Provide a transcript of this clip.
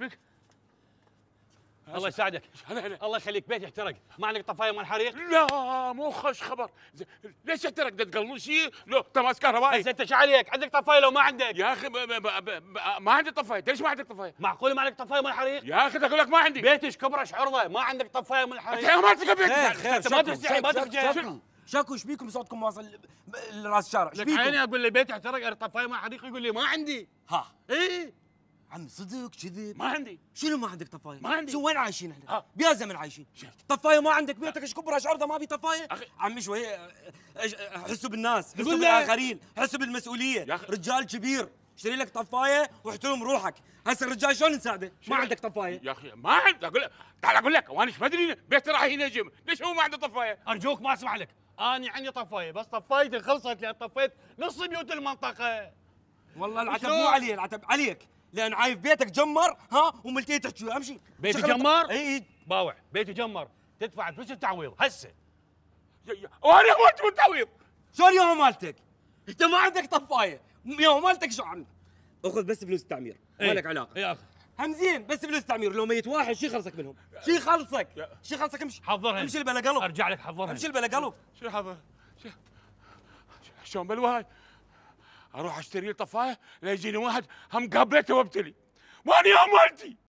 بك؟ الله يساعدك الله يخليك بيت احترق ما عندك طفايه مال حريق لا مو خش خبر ليش احترق ده تقلون شيء لو تماس كهربائي بس انت ايش عليك عندك طفايه لو ما عندك يا اخي ما, ما, ما, عندي طفايه ليش ما عندك طفايه معقول ما عندك طفايه مال حريق يا اخي اقول لك ما عندي بيتش كبره عرضه ما عندك طفايه مال حريق ما تلقى بيتك خير ما ترجع ما ترجع شكو ايش بيكم صوتكم واصل لراس الشارع ايش بيكم؟ عيني اقول له بيت احترق طفايه مال حريق يقول لي ما عندي ها اي عمي صدق كذب ما عندي شنو ما عندك طفايه؟ ما عندي شو وين عايشين احنا؟ آه. بيا زمن عايشين طفايه ما عندك بيتك ايش كبرها ايش ما بي طفايه؟ أخي. عمي شوي آه، آه، حسوا بالناس حسوا بالاخرين حسوا بالمسؤوليه رجال كبير اشتري لك طفايه واحترم روحك هسه الرجال شلون نساعده ما عندك طفايه يا اخي ما عندي اقول لك تعال اقول لك وانا ايش ما ادري بيتي راح ينجم ليش هو ما عنده طفايه ارجوك ما اسمع لك انا عندي طفايه بس طفايتي خلصت لان طفيت نص بيوت المنطقه والله العتب مو علي العتب عليك لان عايف بيتك جمر ها وملتيت تحكي امشي بيتي جمر؟ اي إيه. باوع بيتي جمر تدفع فلوس التعويض هسه وانا اموت بالتعويض شلون يوم مالتك؟ انت ما عندك طفايه يوم مالتك شو عندك؟ اخذ بس فلوس التعمير إيه. ما لك علاقه يا اخي همزين بس فلوس التعمير لو ميت واحد شي خلصك منهم شي خلصك شي خلصك امشي حضرها امشي بلا قلب ارجع لك حضرها امشي بلا قلب شو حضر شلون بلوى اروح اشتري لي طفايه لا يجيني واحد هم قابلته وابتلي وانا يا مالتي